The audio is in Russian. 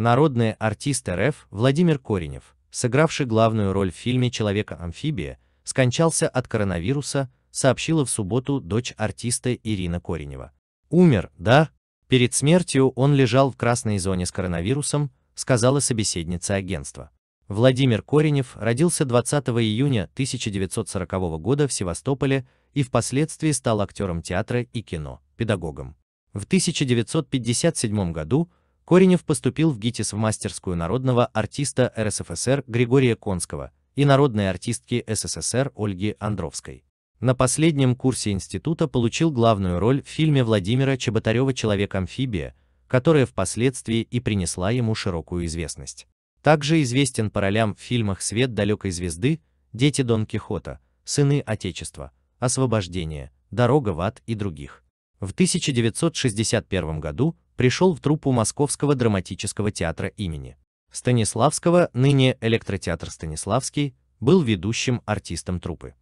Народный артист РФ Владимир Коренев, сыгравший главную роль в фильме «Человека-амфибия», скончался от коронавируса, сообщила в субботу дочь артиста Ирина Коренева. «Умер, да? Перед смертью он лежал в красной зоне с коронавирусом», сказала собеседница агентства. Владимир Коренев родился 20 июня 1940 года в Севастополе и впоследствии стал актером театра и кино, педагогом. В 1957 году Коренев поступил в ГИТИС в мастерскую народного артиста РСФСР Григория Конского и народной артистки СССР Ольги Андровской. На последнем курсе института получил главную роль в фильме Владимира Чеботарева «Человек-амфибия», которая впоследствии и принесла ему широкую известность. Также известен по ролям в фильмах «Свет далекой звезды», «Дети Дон Кихота», «Сыны Отечества», «Освобождение», «Дорога в ад» и других. В 1961 году пришел в труппу Московского драматического театра имени Станиславского, ныне электротеатр Станиславский, был ведущим артистом труппы.